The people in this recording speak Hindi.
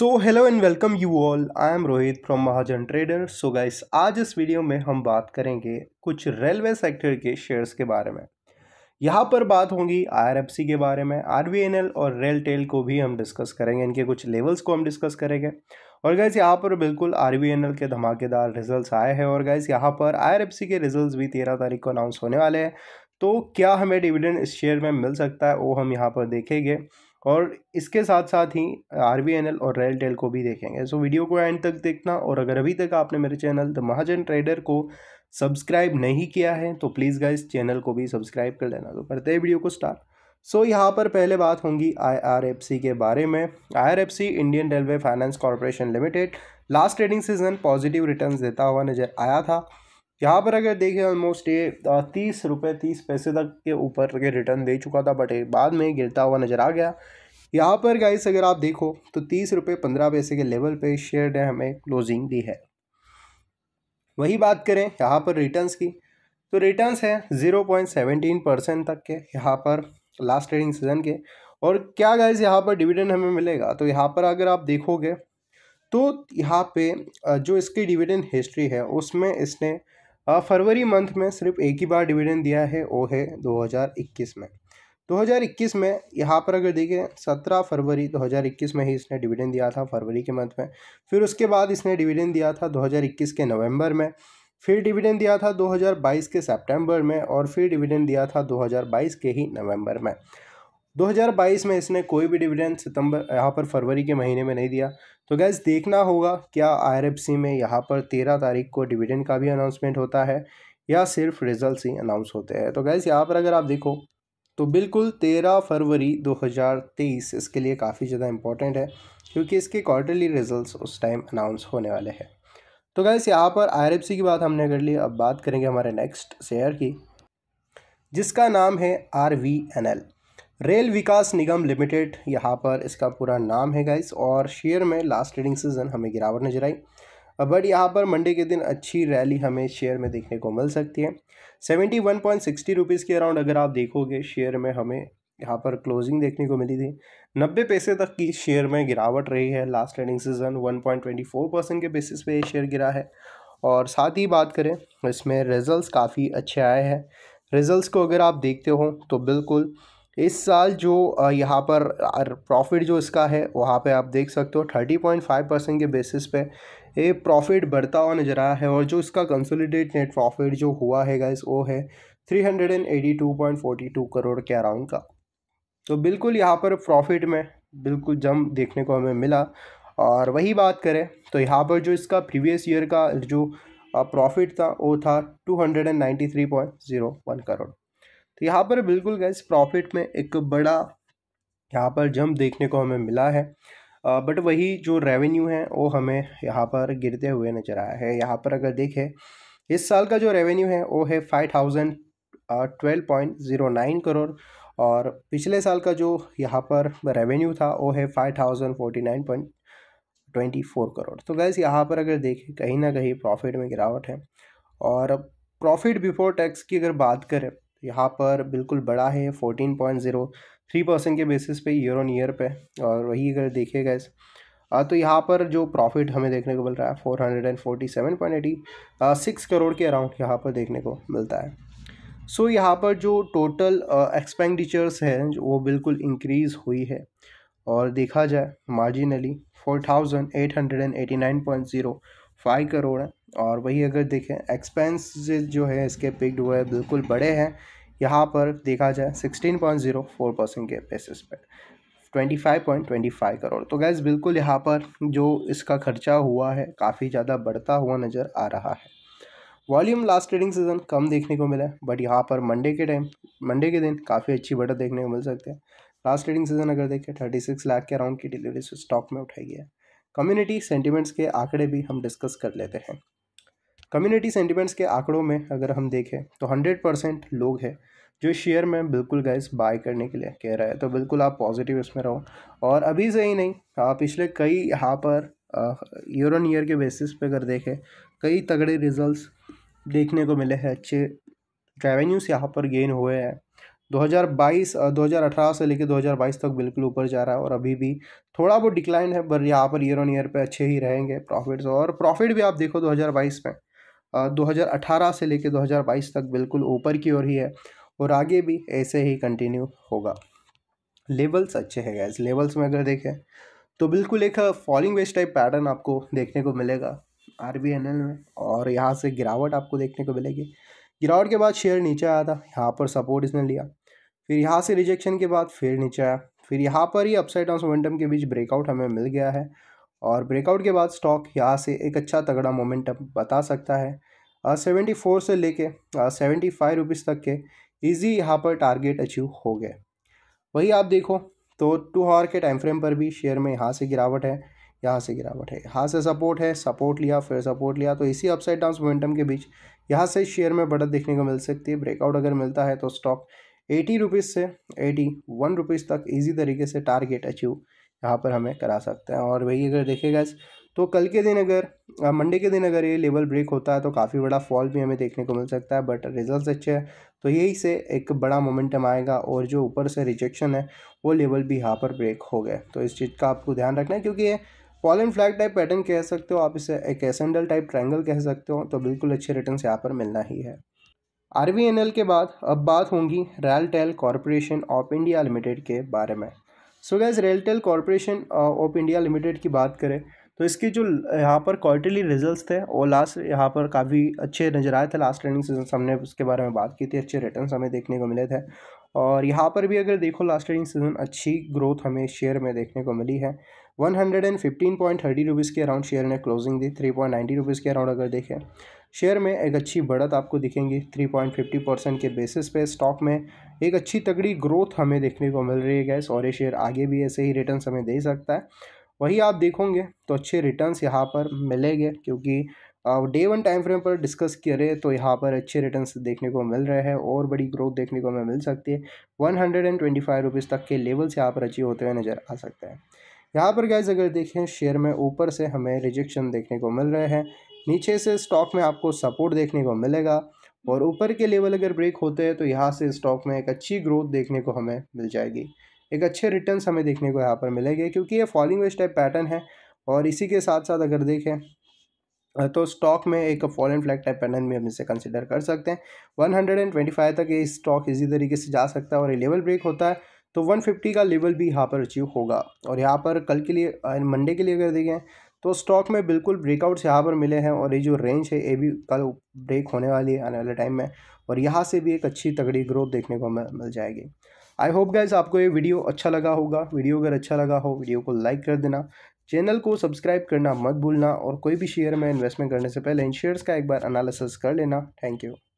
so hello and welcome you all I am Rohit from Mahajan trader so guys आज इस वीडियो में हम बात करेंगे कुछ रेलवे सेक्टर के शेयर्स के बारे में यहाँ पर बात होगी आईआरएफसी के बारे में आर और रेल टेल को भी हम डिस्कस करेंगे इनके कुछ लेवल्स को हम डिस्कस करेंगे और गाइस यहाँ पर बिल्कुल आर के धमाकेदार रिज़ल्ट आए हैं और गाइस यहाँ पर आईआरएफसी के रिजल्ट भी तेरह तारीख को अनाउंस होने वाले हैं तो क्या हमें डिविडेंड इस शेयर में मिल सकता है वो हम यहाँ पर देखेंगे और इसके साथ साथ ही आर और रेल टेल को भी देखेंगे सो वीडियो को एंड तक देखना और अगर अभी तक आपने मेरे चैनल द महाजन ट्रेडर को सब्सक्राइब नहीं किया है तो प्लीज़ गाइस चैनल को भी सब्सक्राइब कर लेना तो करते हैं वीडियो को स्टार्ट सो so, यहाँ पर पहले बात होंगी आईआरएफसी के बारे में IRFC Indian railway finance corporation limited last trading season positive returns देता हुआ नज़र आया था यहाँ पर अगर देखें ऑलमोस्ट ये तीस रुपये तीस पैसे तक के ऊपर के रिटर्न दे चुका था बट बाद में गिरता हुआ नज़र आ गया यहाँ पर गाइस अगर आप देखो तो तीस रुपये पंद्रह पैसे के लेवल पे शेयर ने हमें क्लोजिंग दी है वही बात करें यहाँ पर रिटर्न्स की तो रिटर्न्स है ज़ीरो पॉइंट सेवेंटीन परसेंट तक के यहाँ पर लास्ट ट्रेडिंग सीजन के और क्या गाइज यहाँ पर डिविडेंड हमें मिलेगा तो यहाँ पर अगर आप देखोगे तो यहाँ पर जो इसकी डिविडेंड हिस्ट्री है उसमें इसने फरवरी मंथ में सिर्फ एक ही बार डिविडेंड दिया है वो है 2021 में 2021 में यहाँ पर अगर देखें 17 फरवरी 2021 में ही इसने डिविडेंड दिया था फरवरी के मंथ में फिर उसके बाद इसने डिविडेंड दिया था 2021 के नवंबर में फिर डिविडेंड दिया था 2022 के सितंबर में और फिर डिविडेंड दिया था 2022 के ही नवंबर में 2022 में इसने कोई भी डिविडेंड सितंबर यहाँ पर फरवरी के महीने में नहीं दिया तो गैस देखना होगा क्या आईआरएफसी में यहाँ पर तेरह तारीख को डिविडेंड का भी अनाउंसमेंट होता है या सिर्फ रिजल्ट ही अनाउंस होते हैं तो गैस यहाँ पर अगर आप देखो तो बिल्कुल तेरह फरवरी 2023 इसके लिए काफ़ी ज़्यादा इंपॉर्टेंट है क्योंकि इसके क्वार्टरली रिज़ल्ट उस टाइम अनाउंस होने वाले हैं तो गैस यहाँ पर आईआरएफसी की बात हमने कर ली अब बात करेंगे हमारे नेक्स्ट शेयर की जिसका नाम है R V N L rail Vikas Nigam limited यहाँ पर इसका पूरा नाम है गाइस और शेयर में लास्ट ट्रेडिंग सीजन हमें गिरावट नजर आई बट यहाँ पर मंडे के दिन अच्छी रैली हमें शेयर में देखने को मिल सकती है seventy one point sixty rupees के अराउंड अगर आप देखोगे शेयर में हमें यहाँ पर क्लोजिंग देखने को मिली थी नब्बे पैसे तक की शेयर में गिरावट रही है last trading season one point twenty four percent के बेसिस पे शेयर गिरा है और साथ ही बात करें इसमें रिजल्ट काफ़ी अच्छे आए हैं रिजल्ट को अगर आप देखते हो तो बिल्कुल इस साल जो यहाँ पर प्रॉफिट जो इसका है वहाँ पे आप देख सकते हो थर्टी पॉइंट फाइव परसेंट के बेसिस पे ये प्रॉफिट बढ़ता हुआ नजर आया है और जो इसका कंसोलिडेट नेट प्रॉफिट जो हुआ है गाइस वो है three hundred and eighty two point forty two crore के अराउंड का तो बिल्कुल यहाँ पर प्रॉफिट में बिल्कुल जम देखने को हमें मिला और वही बात करें तो यहाँ पर जो इसका प्रीवियस ईयर का जो प्रॉफिट था वो था two hundred and ninety three point zero one crore तो यहाँ पर बिल्कुल गैस प्रॉफिट में एक बड़ा यहाँ पर जंप देखने को हमें मिला है बट वही जो रेवेन्यू है वो हमें यहाँ पर गिरते हुए नज़र आया है यहाँ पर अगर देखें इस साल का जो रेवेन्यू है वो है five thousand twelve point zero nine crore और पिछले साल का जो यहाँ पर रेवेन्यू था वो है five thousand forty nine point twenty four crore तो गैस यहाँ पर अगर देखें कहीं ना कहीं प्रॉफिट में गिरावट है और प्रॉफिट बिफोर टैक्स की अगर बात करें यहाँ पर बिल्कुल बड़ा है fourteen point zero three percent के बेसिस पे ईयर ऑन ईयर पे और वही अगर देखे गए तो यहाँ पर जो प्रॉफिट हमें देखने को मिल रहा है four hundred and forty seven point eighty six crore के अराउंड यहाँ पर देखने को मिलता है सो so, यहाँ पर जो टोटल एक्सपेंडिचर्स है वो बिल्कुल इंक्रीज़ हुई है और देखा जाए marginally four thousand eight hundred and eighty nine point zero five crore है और वही अगर देखें एक्सपेंस जो है इसके पिक्ड हुए बिल्कुल बड़े हैं यहाँ पर देखा जाए sixteen point zero four percent के बेसिस पर twenty five point twenty five crore तो गैस बिल्कुल यहाँ पर जो इसका खर्चा हुआ है काफ़ी ज़्यादा बढ़ता हुआ नज़र आ रहा है वॉल्यूम लास्ट ट्रेडिंग सीजन कम देखने को मिला है बट यहाँ पर मंडे के टाइम मंडे के दिन काफ़ी अच्छी बढ़त देखने को मिल सकती है लास्ट ट्रेडिंग सीजन अगर देखें थर्टी सिक्स लाख के अराउंड की डिलीवरी स्टॉक में उठाई गई है कम्युनिटी सेंटिमेंट्स के आंकड़े भी हम डिस्कस कर लेते हैं कम्युनिटी सेंटिमेंट्स के आंकड़ों में अगर हम देखें तो हंड्रेड परसेंट लोग हैं जो शेयर में बिल्कुल गैस बाय करने के लिए कह रहा है तो बिल्कुल आप पॉजिटिव इसमें रहो और अभी से ही नहीं आप पिछले कई यहाँ पर ईयर ऑन ईयर के बेसिस पे अगर देखें कई तगड़े रिजल्ट्स देखने को मिले हैं अच्छे रेवेन्यूस यहाँ पर गेन हुए हैं 2022 2018 से लेकर 2022 तक बिल्कुल ऊपर जा रहा है और अभी भी थोड़ा बहुत डिक्लाइन है पर यहाँ पर ईयर ऑन ईयर पे अच्छे ही रहेंगे प्रॉफिट्स और प्रॉफिट भी आप देखो 2022 में 2018 से लेकर 2022 तक बिल्कुल ऊपर की ओर ही है और आगे भी ऐसे ही कंटिन्यू होगा लेवल्स अच्छे हैं गैस लेवल्स में अगर देखें तो बिल्कुल एक फॉलिंग वेस्ट टाइप पैटर्न आपको देखने को मिलेगा आर में और यहाँ से गिरावट आपको देखने को मिलेगी गिरावट के बाद शेयर नीचे आया था यहाँ पर सपोर्ट इसने लिया फिर यहाँ से रिजेक्शन के बाद फिर नीचे आया फिर यहाँ पर ही अपसाइड डाउन मोमेंटम के बीच ब्रेकआउट हमें मिल गया है और ब्रेकआउट के बाद स्टॉक यहाँ से एक अच्छा तगड़ा मोमेंटम बता सकता है सेवेंटी फोर से लेके सेवेंटी फाइव रुपीज़ तक के ईजी यहाँ पर टारगेट अचीव हो गए वही आप देखो तो टू हॉर के टाइम फ्रेम पर भी शेयर में यहाँ से गिरावट है यहाँ से गिरावट है यहाँ से सपोर्ट है सपोर्ट लिया फिर सपोर्ट लिया तो इसी अपसाइड डाउन मोमेंटम के बीच यहाँ से शेयर में बढ़त देखने को मिल सकती है ब्रेकआउट अगर मिलता है तो स्टॉक एटी रुपीज़ से एटी वन रुपीज़ तक इजी तरीके से टारगेट अचीव यहाँ पर हमें करा सकते हैं और वही अगर देखेगा तो कल के दिन अगर मंडे के दिन अगर ये लेवल ब्रेक होता है तो काफ़ी बड़ा फॉल भी हमें देखने को मिल सकता है बट रिजल्ट्स अच्छे हैं तो यही से एक बड़ा मोमेंटम आएगा और जो ऊपर से रिजेक्शन है वो लेवल भी यहाँ पर ब्रेक हो गए तो इस चीज़ का आपको ध्यान रखना है क्योंकि ये fall and flag type pattern कह सकते हो आप इसे एक एसेंडल टाइप ट्राइंगल कह सकते हो तो बिल्कुल अच्छे रिटर्न यहाँ पर मिलना ही है आर के बाद अब बात होंगी RailTel Corporation of India Limited के बारे में so guys RailTel Corporation of India Limited की बात करें तो इसके जो यहाँ पर क्वार्टरली रिजल्ट्स थे वो लास्ट यहाँ पर काफ़ी अच्छे नजर आए थे लास्ट ट्रेनिंग सीजन हमने उसके बारे में बात की थी अच्छे रिटर्न हमें देखने को मिले थे और यहाँ पर भी अगर देखो लास्ट ट्रेडिंग सीजन अच्छी ग्रोथ हमें शेयर में देखने को मिली है one hundred and fifteen point thirty rupees के अराउंड शेयर ने क्लोजिंग दी थ्री पॉइंट नाइन्टी रुपीज़ के अराउंड अगर देखें शेयर में एक अच्छी बढ़त आपको दिखेंगी 3.50 परसेंट के बेसिस पे स्टॉक में एक अच्छी तगड़ी ग्रोथ हमें देखने को मिल रही है गैस और ये शेयर आगे भी ऐसे ही रिटर्न हमें दे सकता है वही आप देखोगे तो अच्छे रिटर्न यहाँ पर मिलेंगे क्योंकि डे वन टाइम फ्रेम पर डिस्कस करें तो यहाँ पर अच्छे रिटर्न देखने को मिल रहे हैं और बड़ी ग्रोथ देखने को हमें मिल सकती है one hundred and twenty five rupees तक के लेवल्स यहाँ पर अचीव होते हुए नज़र आ सकता है यहाँ पर गैस अगर देखें शेयर में ऊपर से हमें रिजेक्शन देखने को मिल रहे हैं नीचे से स्टॉक में आपको सपोर्ट देखने को मिलेगा और ऊपर के लेवल अगर ब्रेक होते हैं तो यहाँ से स्टॉक में एक अच्छी ग्रोथ देखने को हमें मिल जाएगी एक अच्छे रिटर्न हमें देखने को यहाँ पर मिलेंगे क्योंकि ये फॉलिंग वेज टाइप पैटर्न है और इसी के साथ साथ अगर देखें तो स्टॉक में एक fall and flag type pattern भी हम इसे कंसिडर कर सकते हैं फाइव तक ये स्टॉक इजी तरीके से जा सकता है और ये लेवल ब्रेक होता है तो 150 का लेवल भी यहाँ पर अचीव होगा और यहाँ पर कल के लिए मंडे के लिए अगर देखें तो स्टॉक में बिल्कुल ब्रेकआउट्स यहाँ पर मिले हैं और ये जो रेंज है ये भी कल ब्रेक होने वाली है आने वाले टाइम में और यहाँ से भी एक अच्छी तगड़ी ग्रोथ देखने को मिल जाएगी आई होप गाइज आपको ये वीडियो अच्छा लगा होगा वीडियो अगर अच्छा लगा हो वीडियो को लाइक कर देना चैनल को सब्सक्राइब करना मत भूलना और कोई भी शेयर में इन्वेस्टमेंट करने से पहले इन शेयर्स का एक बार एनालिसिस कर लेना थैंक यू